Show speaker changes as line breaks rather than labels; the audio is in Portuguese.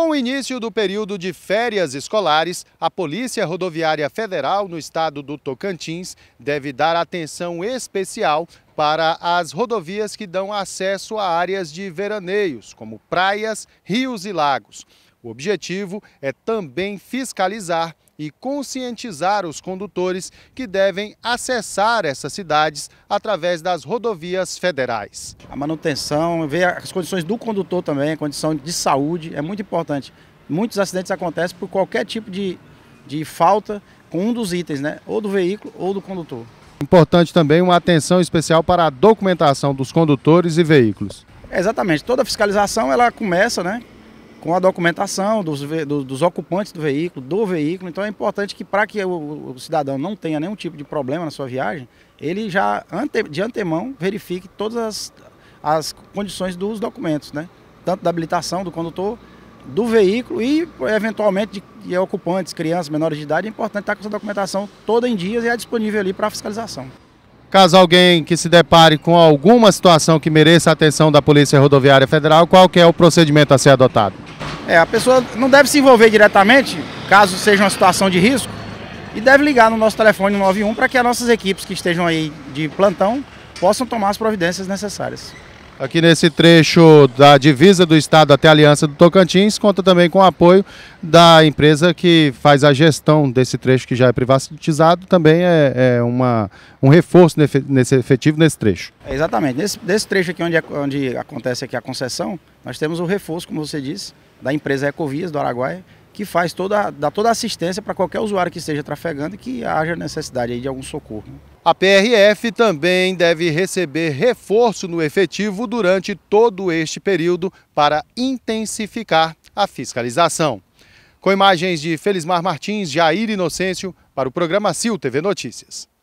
Com o início do período de férias escolares, a Polícia Rodoviária Federal no estado do Tocantins deve dar atenção especial para as rodovias que dão acesso a áreas de veraneios, como praias, rios e lagos. O objetivo é também fiscalizar e conscientizar os condutores que devem acessar essas cidades através das rodovias federais. A
manutenção, ver as condições do condutor também, a condição de saúde é muito importante. Muitos acidentes acontecem por qualquer tipo de, de falta com um dos itens, né? ou do veículo ou do condutor.
Importante também uma atenção especial para a documentação dos condutores e veículos.
É exatamente, toda a fiscalização ela começa né, com a documentação dos, dos ocupantes do veículo, do veículo. Então é importante que para que o, o, cidadão não tenha nenhum tipo de problema na sua viagem, ele já ante, de antemão verifique todas as, as condições dos documentos, né? Tanto da habilitação do condutor, do veículo e eventualmente de, de ocupantes, crianças, menores de idade. É importante estar com essa documentação toda em dias e é disponível ali para fiscalização.
Caso alguém que se depare com alguma situação que mereça a atenção da Polícia Rodoviária Federal, qual que é o procedimento a ser adotado? É,
a pessoa não deve se envolver diretamente, caso seja uma situação de risco, e deve ligar no nosso telefone 91 para que as nossas equipes que estejam aí de plantão possam tomar as providências necessárias
aqui nesse trecho da divisa do estado até a Aliança do Tocantins, conta também com o apoio da empresa que faz a gestão desse trecho que já é privatizado, também é, é uma, um reforço nesse efetivo nesse trecho.
É, exatamente, nesse, nesse, trecho aqui onde, onde acontece aqui a concessão, nós temos o reforço, como você disse, da empresa Ecovias do Araguaia, que faz toda, dá toda a assistência para qualquer usuário que esteja trafegando e que haja necessidade de algum socorro.
A PRF também deve receber reforço no efetivo durante todo este período para intensificar a fiscalização. Com imagens de Felismar Martins, Jair Inocêncio, para o programa CIL TV Notícias.